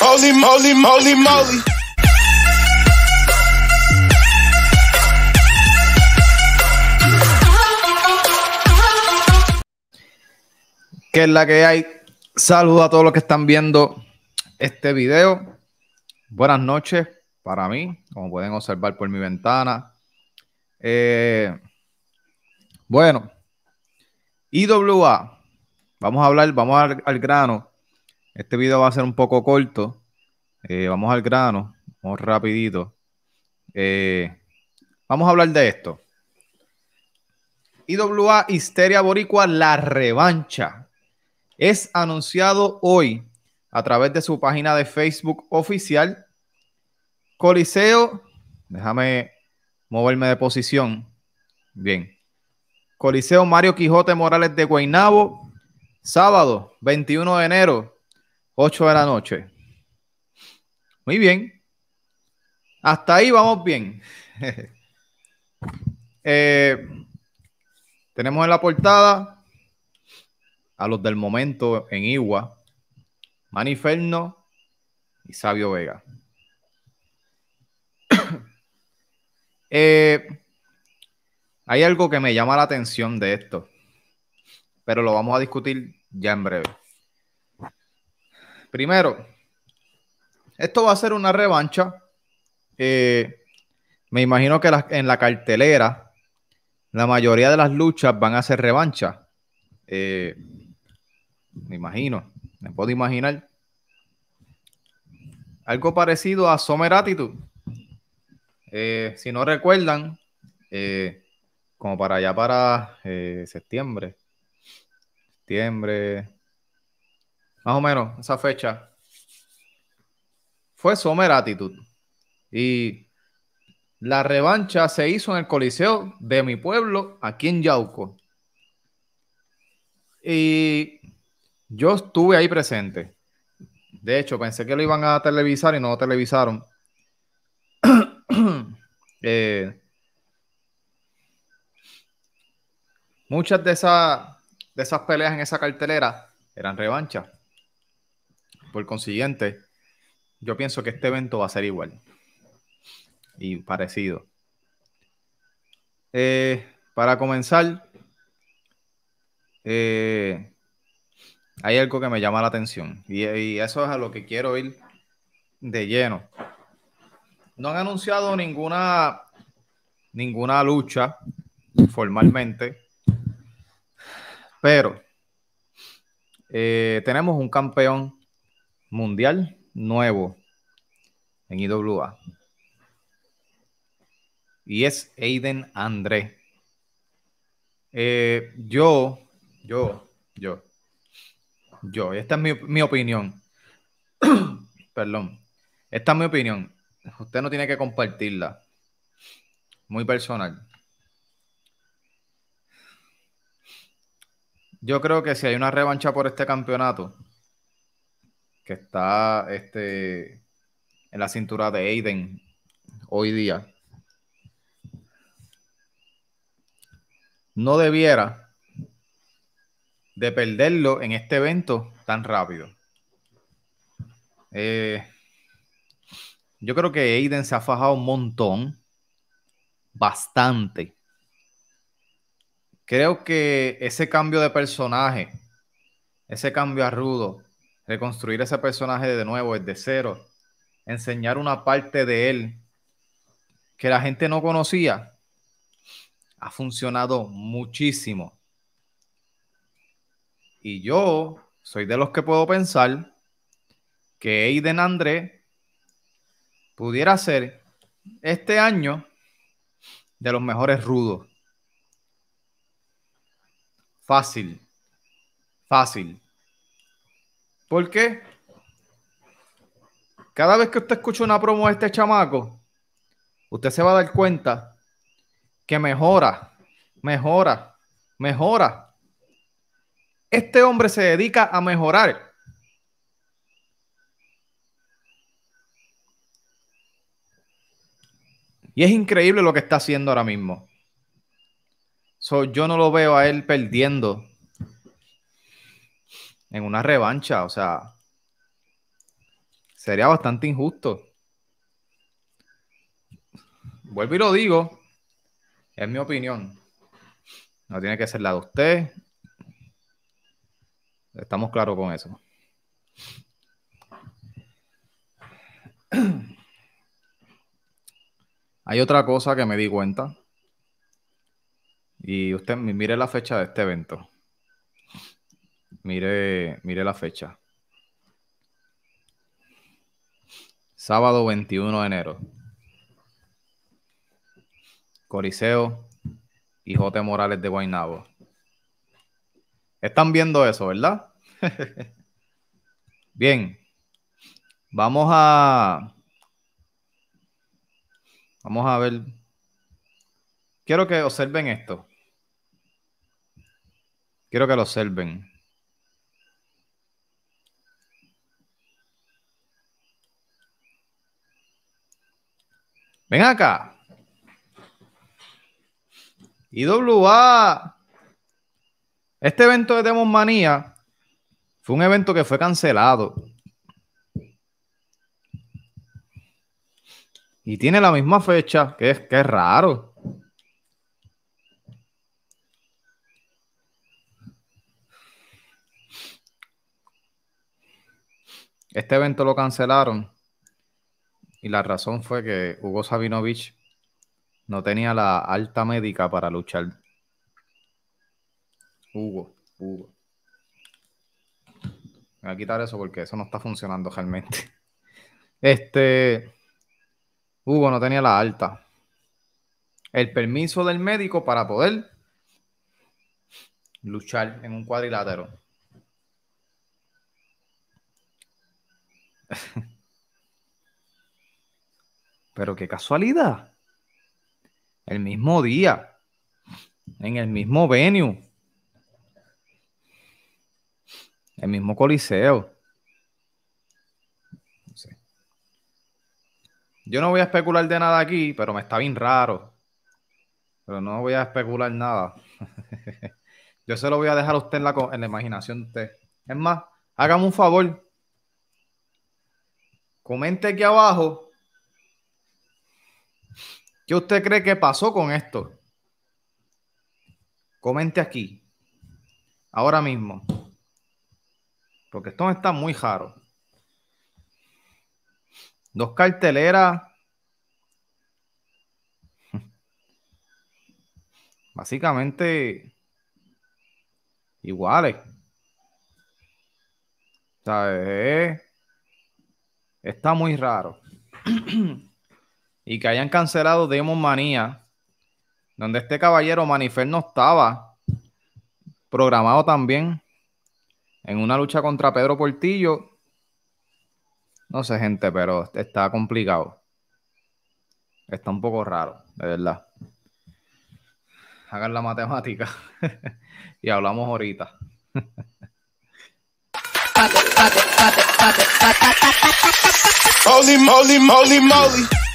Holy es la que hay? Saludos a todos los que están viendo este video. Buenas noches para mí, como pueden observar por mi ventana. Eh, bueno, IWA vamos a hablar, vamos al, grano. Este video va a ser un poco corto. Eh, vamos al grano, vamos rapidito. Eh, vamos a hablar de esto. IWA Histeria Boricua, la revancha. Es anunciado hoy a través de su página de Facebook oficial. Coliseo, déjame moverme de posición. Bien. Coliseo Mario Quijote Morales de Guaynabo, Sábado, 21 de enero, 8 de la noche. Muy bien. Hasta ahí vamos bien. Eh, tenemos en la portada a los del momento en Igua, Maniferno y Sabio Vega. Eh, hay algo que me llama la atención de esto pero lo vamos a discutir ya en breve. Primero, esto va a ser una revancha. Eh, me imagino que en la cartelera la mayoría de las luchas van a ser revancha. Eh, me imagino, me puedo imaginar. Algo parecido a Summer Attitude. Eh, si no recuerdan, como para allá para septiembre, septiembre, más o menos esa fecha, fue Sommer Attitude. Y la revancha se hizo en el Coliseo de mi pueblo, aquí en Yauco. Y yo estuve ahí presente. De hecho, pensé que lo iban a televisar y no lo televisaron. Eh, muchas de esas de esas peleas en esa cartelera eran revancha. Por consiguiente, yo pienso que este evento va a ser igual y parecido. Eh, para comenzar, eh, hay algo que me llama la atención y, y, eso es a lo que quiero ir de lleno. No han anunciado ninguna, ninguna lucha formalmente. Pero eh, tenemos un campeón mundial nuevo en IWA. Y es Aiden André. Eh, yo, yo, yo, yo, esta es mi, mi opinión. Perdón. Esta es mi opinión. Usted no tiene que compartirla. Muy personal. Yo creo que si hay una revancha por este campeonato, que está este, en la cintura de Aiden hoy día, no debiera de perderlo en este evento tan rápido. Eh, yo creo que Aiden se ha fajado un montón, bastante. Creo que ese cambio de personaje, ese cambio a Rudo, reconstruir ese personaje de nuevo desde cero, enseñar una parte de él que la gente no conocía, ha funcionado muchísimo. Y yo soy de los que puedo pensar que Aiden André pudiera ser este año de los mejores rudos. Fácil. Fácil. ¿Por qué? Cada vez que usted escucha una promo de este chamaco, usted se va a dar cuenta que mejora, mejora, mejora. Este hombre se dedica a mejorar. Y es increíble lo que está haciendo ahora mismo yo no lo veo a él perdiendo en una revancha. O sea, sería bastante injusto. Vuelvo y lo digo. Es mi opinión. No tiene que ser la de usted. Estamos claros con eso. Hay otra cosa que me di cuenta. Y usted mire la fecha de este evento. Mire, mire la fecha. Sábado 21 de enero. Coriseo y J. Morales de Guaynabo. Están viendo eso, ¿verdad? Bien. Vamos a. Vamos a ver. Quiero que observen esto. Quiero que lo observen. Ven acá. Y IWA. Este evento de Demon Manía fue un evento que fue cancelado. Y tiene la misma fecha, que es, que es raro. Este evento lo cancelaron y la razón fue que Hugo Sabinovich no tenía la alta médica para luchar. Hugo, Hugo. voy a quitar eso porque eso no está funcionando realmente. Este. Hugo no tenía la alta. El permiso del médico para poder luchar en un cuadrilátero. Pero qué casualidad. El mismo día, en el mismo venue, el mismo coliseo. Yo no voy a especular de nada aquí, pero me está bien raro. Pero no voy a especular nada. Yo se lo voy a dejar a usted en la, en la imaginación de usted. Es más, hágame un favor, Comente aquí abajo qué usted cree que pasó con esto. Comente aquí, ahora mismo, porque esto está muy raro. Dos carteleras. Básicamente iguales. ¿Sabes? Está muy raro. y que hayan cancelado Demon Manía, donde este caballero Manifer no estaba programado también en una lucha contra Pedro Portillo. No sé, gente, pero está complicado. Está un poco raro, de verdad. Hagan la matemática y hablamos ahorita. Holy moly, moly, moly.